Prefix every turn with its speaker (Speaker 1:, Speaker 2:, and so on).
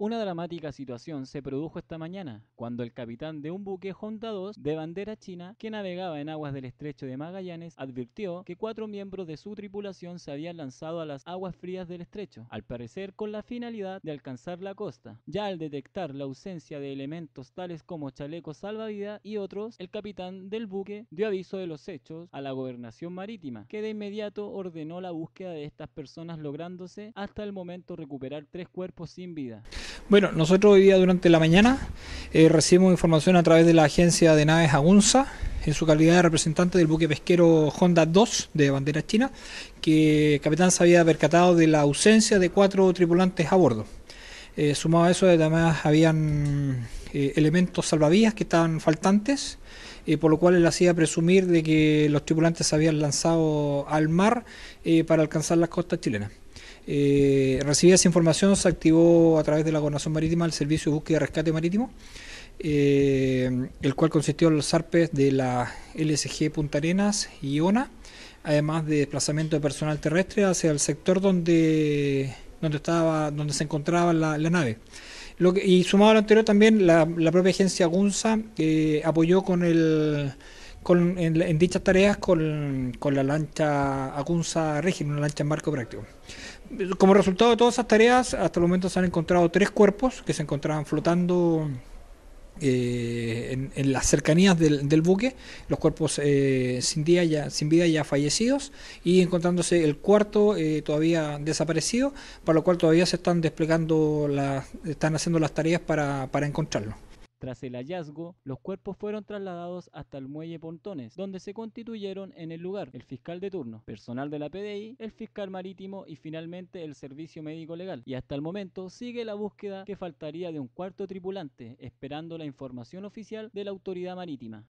Speaker 1: Una dramática situación se produjo esta mañana, cuando el capitán de un buque Honda 2 de bandera china que navegaba en aguas del estrecho de Magallanes advirtió que cuatro miembros de su tripulación se habían lanzado a las aguas frías del estrecho, al parecer con la finalidad de alcanzar la costa. Ya al detectar la ausencia de elementos tales como chalecos salvavidas y otros, el capitán del buque dio aviso de los hechos a la gobernación marítima, que de inmediato ordenó la búsqueda de estas personas lográndose hasta el momento recuperar tres cuerpos sin vida.
Speaker 2: Bueno, nosotros hoy día durante la mañana eh, recibimos información a través de la agencia de naves Agunza en su calidad de representante del buque pesquero Honda 2 de bandera china, que el capitán se había percatado de la ausencia de cuatro tripulantes a bordo. Eh, sumado a eso, además habían eh, elementos salvavidas que estaban faltantes, por lo cual él hacía presumir de que los tripulantes se habían lanzado al mar para alcanzar las costas chilenas. Eh, recibida esa información, se activó a través de la Gobernación Marítima el Servicio de Búsqueda y Rescate Marítimo, eh, el cual consistió en los arpes de la LSG Punta Arenas y Ona, además de desplazamiento de personal terrestre hacia el sector donde, donde, estaba, donde se encontraba la, nave. y sumado a lo anterior también, la, propia agencia GUNSA eh, apoyó con el en, dichas tareas con, la lancha agunza Régimen, una lancha en marco práctico. Como resultado de todas esas tareas, hasta el momento se han encontrado tres cuerpos que se encontraban flotando eh, en, las cercanías del, buque, los cuerpos eh, sin, día ya, sin vida ya fallecidos y encontrándose el cuarto eh, todavía desaparecido, para lo cual todavía se están desplegando, las, están haciendo las tareas para encontrarlo.
Speaker 1: Tras el hallazgo, los cuerpos fueron trasladados hasta el muelle Pontones, donde se constituyeron en el lugar el fiscal de turno, personal de la PDI, el fiscal marítimo y finalmente el servicio médico legal. Y hasta el momento sigue la búsqueda que faltaría de un cuarto tripulante, esperando la información oficial de la autoridad marítima.